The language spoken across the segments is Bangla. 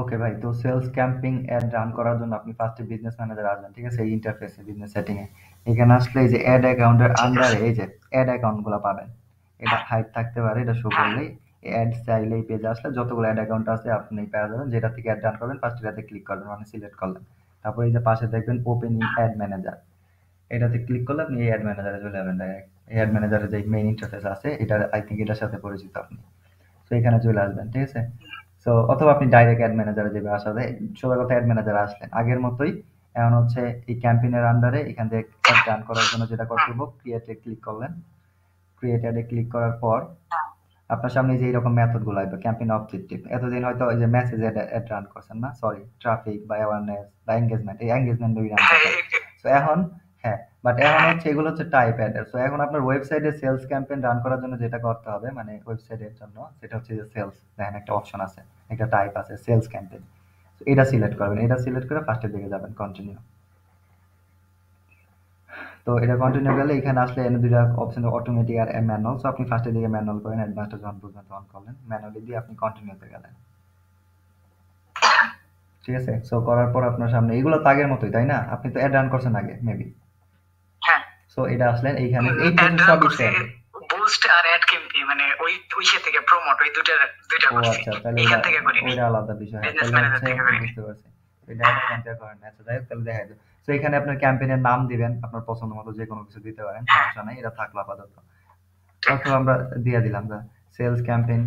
ওকে ভাই তো সেলস ক্যাম্পিং অ্যাড রান করার জন্য আপনি ফার্স্টে বিজনেস ম্যানেজার আসবেন ঠিক আছে এই ইন্টারফেসে বিজনেস সেটিং এ এখানে আসলে এই যে অ্যাড অ্যাকাউন্টের আন্ডারে এই যে অ্যাড অ্যাকাউন্ট পাবেন এটা হাইট থাকতে পারে এটা শো করলেই অ্যাড চাইলে এই পেজে আসলে যতগুলো অ্যাড অ্যাকাউন্ট আছে আপনি পেয়ে যাবেন যেটা থেকে অ্যাড রান করবেন ফার্স্ট এটাতে ক্লিক করবেন মানে সিলেক্ট করলেন তারপর এই যে পাশে দেখবেন ওপেন ইন অ্যাড ম্যানেজার এটাতে ক্লিক করলে আপনি এই অ্যাড ম্যানেজারে চলে যাবেন ডাইরেক্ট এই অ্যাড ম্যানেজারের যে মেইন ইন্টারফেস আছে এটা আই থিঙ্ক এটার সাথে পরিচিত আপনি তো এখানে চলে আসবেন ঠিক আছে সো অথবা আপনি ডাইরেক্ট অ্যাড ম্যানেজারে যেভাবে আসা যায় সবার কথা অ্যাড ম্যানেজারে আসলেন আগের মতোই এখন হচ্ছে এই ক্যাম্পেইনের আন্ডারে এখান থেকে ডান করার জন্য যেটা করতে হবে ক্রিয়েটে ক্লিক করলেন ক্রিয়েট অ্যাডে ক্লিক করার পর আপনার সামনে যে এরকম মেথডগুলো আসবে ক্যাম্পেইন অবজেক্টিভ এতদিন হয়তো এই যে মেসেজ অ্যাড রান করছেন না সরি ট্রাফিক বা অ্যাওয়ারনেস বা এঙ্গেজমেন্ট এই এঙ্গেজমেন্ট দুই রান করছেন সো হ্যাঁ, এখন হ্যাঁ বাট এখন হচ্ছে এগুলো হচ্ছে টাইপ অ্যাড সো এখন আপনার ওয়েবসাইটে সেলস ক্যাম্পেইন রান করার জন্য যেটা করতে হবে মানে ওয়েবসাইটের জন্য সেটা হচ্ছে যে সেলস দেখেন একটা অপশন আছে একটা টাইপ আছে সেলস ক্যাম্পেইন এটা সিলেক্ট করবেন এটা সিলেক্ট করে ফার্স্টের দিকে যাবেন কন্টিনিউ তো এটা কন্টিনিউ গেলে এখানে আসলে এনে দুইটা অপশন অটোমেটিক আর ম্যানুয়াল সো আপনি ফার্স্টের দিকে ম্যানুয়াল করেন অ্যাডভান্সটা যখন বুঝবেন তখন করলেন ম্যানুয়ালি দিয়ে আপনি কন্টিনিউতে গেলেন ঠিক আছে সো করার পর আপনার সামনে এগুলো তাগের মতোই তাই না আপনি তো অ্যাড রান করছেন আগে মেবি সো এটা আসলেন এইখানে এই প্রসেস সব সেম বুস্ট আর অ্যাড ক্যাম্পি মানে ওই ওই সে থেকে প্রমোট ওই দুইটা দুইটা আচ্ছা, করছি এখান থেকে করি এটা আলাদা বিষয় বিজনেস ম্যানেজার থেকে করি বুঝতে পারছি এটা এখান থেকে করেন আচ্ছা যাই তাহলে দেখাই যায় সো এখানে আপনার ক্যাম্পেইনের নাম দিবেন আপনার পছন্দ মতো যে কোনো কিছু দিতে পারেন সমস্যা নাই এটা থাকলো আপাতত তারপর আমরা দিয়ে দিলাম যা সেলস ক্যাম্পেইন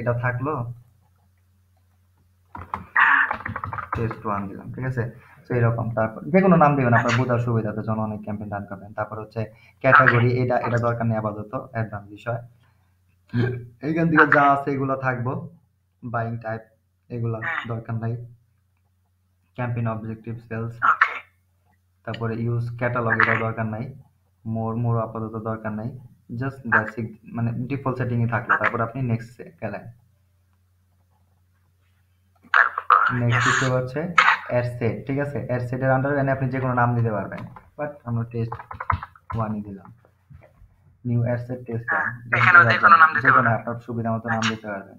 এটা থাকলো টেস্ট হ্যাঁ। ওয়ান দিলাম ঠিক আছে তো এরকম তারপর যে কোনো নাম দিবেন আপনার আচ্ছা। বোঝার সুবিধাতে জন্য অনেক ক্যাম্পেইন রান করবেন তারপর হচ্ছে ক্যাটাগরি আচ্ছা। এটা এটা দরকার নেই আপাতত অ্যাডভান্স বিষয় আচ্ছা। এইখান থেকে যা আছে এগুলো থাকবো বাইং টাইপ এগুলো হ্যাঁ। দরকার নাই ক্যাম্পেইন অবজেক্টিভ সেলস তারপরে ইউজ ক্যাটালগ এটা দরকার নাই মোর মোর আপাতত দরকার নাই জাস্ট বেসিক মানে ডিফল্ট সেটিং এ থাকলো তারপর আপনি নেক্সট গেলেন নেক্সট হচ্ছে অ্যাড সেট ঠিক আছে অ্যাড সেটের আন্ডারে এনে আপনি যে কোনো নাম দিতে পারবেন বাট আমরা টেস্ট ওয়ানই দিলাম নিউ অ্যাড টেস্ট যে কোনো আপনার সুবিধা মতো নাম দিতে পারবেন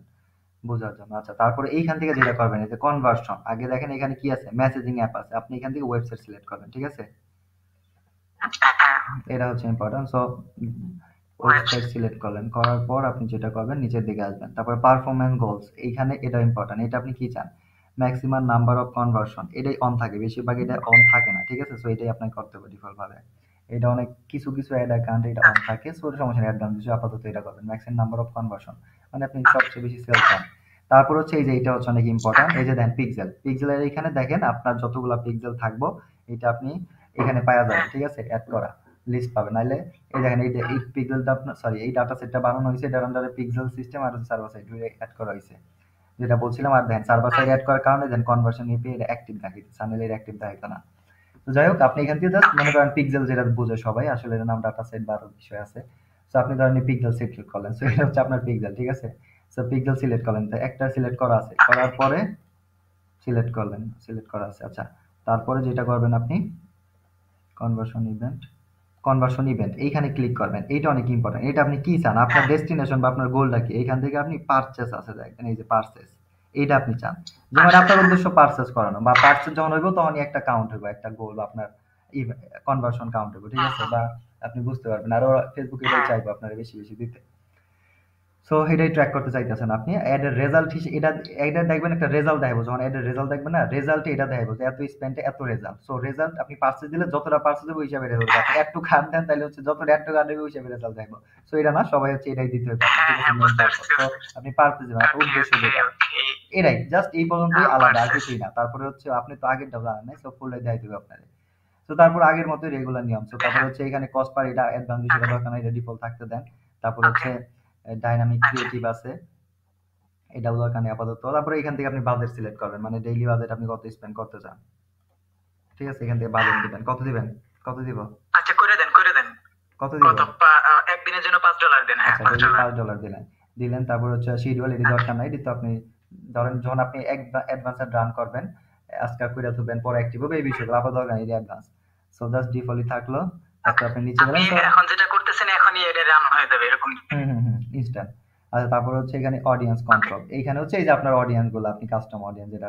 বোঝার জন্য আচ্ছা তারপরে এইখান থেকে যেটা করবেন এই কনভার্সন আগে দেখেন এখানে কি আছে মেসেজিং অ্যাপ আছে আপনি এখান থেকে ওয়েবসাইট সিলেক্ট করবেন ঠিক আছে আচ্ছা, হ্যাঁ। এটা হচ্ছে ইম্পর্টেন্ট সো ওয়েবসাইট সিলেক্ট করলেন করার পর আপনি যেটা করবেন নিচের দিকে আসবেন তারপর পারফরমেন্স গোলস এইখানে এটা ইম্পর্টেন্ট এটা আপনি কি চান ম্যাক্সিমাম নাম্বার অফ কনভার্সন এটাই অন থাকে বেশিরভাগ এটা অন থাকে না ঠিক আছে সো এটাই আপনাকে করতে হবে ডিফল্টভাবে এটা অনেক কিছু কিছু অ্যাড অ্যাকাউন্ট এটা অন থাকে সো এটা সমস্যা নেই অ্যাডভান্স কিছু আপাতত এটা করবেন ম্যাক্সিমাম নাম্বার অফ কনভার্সন মানে আপনি সবচেয়ে বেশি সেল পান তারপর হচ্ছে এই যে এটা হচ্ছে অনেক ইম্পর্টেন্ট এই যে দেন পিক্সেল পিক্সেলের এখানে দেখেন আপনার যতগুলো পিক্সেল থাকবো এটা আপনি এখানে পাওয়া যাবে ঠিক আছে অ্যাড করা লিস্ট পাবে নাহলে এই দেখেন এই এই পিক্সেলটা আপনার সরি এই ডাটা সেটটা বানানো হয়েছে এটার আন্ডারে পিক্সেল সিস্টেম আর সার্ভার সাইড অ্যাড করা হয়েছে যেটা বলছিলাম আর দেন সার্ভার সাইড অ্যাড করার কারণে দেন কনভার্সন এপি এর অ্যাক্টিভ থাকে চ্যানেল এর অ্যাক্টিভ থাকে না তো যাই হোক আপনি এখান থেকে জাস্ট মনে করেন পিক্সেল যেটা বোঝে সবাই আসলে এর নাম ডাটা সেট বা আরো বিষয় আছে সো আপনি ধরেন পিক্সেল সিলেক্ট করলেন সো এটা হচ্ছে আপনার পিক্সেল ঠিক আছে সো পিক্সেল সিলেক্ট করলেন তো একটা সিলেক্ট করা আছে করার পরে সিলেক্ট করলেন সিলেক্ট করা আছে আচ্ছা তারপরে যেটা করবেন আপনি কনভার্সন ইভেন্ট কনভার্সন ইভেন্ট এইখানে ক্লিক করবেন এইটা অনেক ইম্পর্টেন্ট এটা আপনি কি চান আপনার ডেস্টিনেশন বা আপনার গোলটা কি এইখান থেকে আপনি পারচেস আছে দেখেন এই যে পারচেস এইটা আপনি চান যেমন আপনার আচ্ছা। উদ্দেশ্য পারচেস করানো বা পারচেস যখন হইব তখনই একটা কাউন্ট হইব একটা গোল বা আপনার কনভার্সন কাউন্ট হইব ঠিক আছে বা আপনি বুঝতে পারবেন আরো ফেসবুকে হ্যাঁ। চাইবো আপনারা বেশি বেশি দিতে সো এটাই ট্র্যাক করতে চাইতেছেন আপনি অ্যাডের রেজাল্ট হিসেবে এটা এটা দেখবেন একটা রেজাল্ট দেখাবো যখন অ্যাডের রেজাল্ট দেখবেন না রেজাল্টে এটা দেখাবো যে এত স্পেন্ডে এত রেজাল্ট সো রেজাল্ট আপনি পার্সেস দিলে যতটা পার্সেস দেবো হিসাবে রেজাল্ট আপনি একটু খান দেন তাহলে হচ্ছে যতটা একটু খান দেবে হিসাবে রেজাল্ট দেখাবো সো এটা না সবাই হচ্ছে এটাই দিতে হবে হ্যাঁ, হ্যাঁ, আপনি পার্সেস দেবেন আপনার আচ্ছা, উদ্দেশ্য দেবেন এটাই জাস্ট এই পর্যন্তই হ্যাঁ, আলাদা আর কিছুই না তারপরে হচ্ছে আপনি তো আগেরটা জানেন নাই সো ফুলে দেয় দেবে আপনাকে তো তারপর আগের মতো রেগুলার নিয়ম সো তারপর হচ্ছে এখানে কস্ট পার এটা অ্যাডভান্স হিসেবে আচ্ছা। দরকার এটা ডিফল্ট থাকতে দেন তারপর হচ্ছে ডাইনামিক আচ্ছা। ক্রিয়েটিভ আছে এটা দরকার কানে আপাতত তারপরে এখান থেকে আপনি বাজেট সিলেক্ট করবেন মানে ডেইলি বাজেট আপনি কত স্পেন্ড করতে চান ঠিক আছে এখান থেকে বাজেট দিবেন কত দিবেন কত দিব আচ্ছা করে দেন করে দেন কত দিব এক দিনের জন্য 5 ডলার দেন হ্যাঁ 5 ডলার 5 ডলার দিলেন দিলেন তারপর হচ্ছে শিডিউল এডি আচ্ছা। দরকার নাই দিতে আপনি ধরেন যখন আপনি এক অ্যাডভান্স রান করবেন আজকে করে তুলবেন পরে অ্যাক্টিভ হবে এই বিষয়গুলো আপাতত দরকার নেই অ্যাডভান্স সো জাস্ট ডিফল্টই থাকলো তারপর আচ্ছা। আপনি নিচে গেলেন এখন যেটা করতেছেন এখনই এর রান হয়ে যাবে এরকম হুম হুম ইনস্ট্যান্ট আচ্ছা তারপর হচ্ছে এখানে অডিয়েন্স কন্ট্রোল এইখানে হচ্ছে এই যে আপনার অডিয়েন্স গুলো আপনি কাস্টম অডিয়েন্স যেটা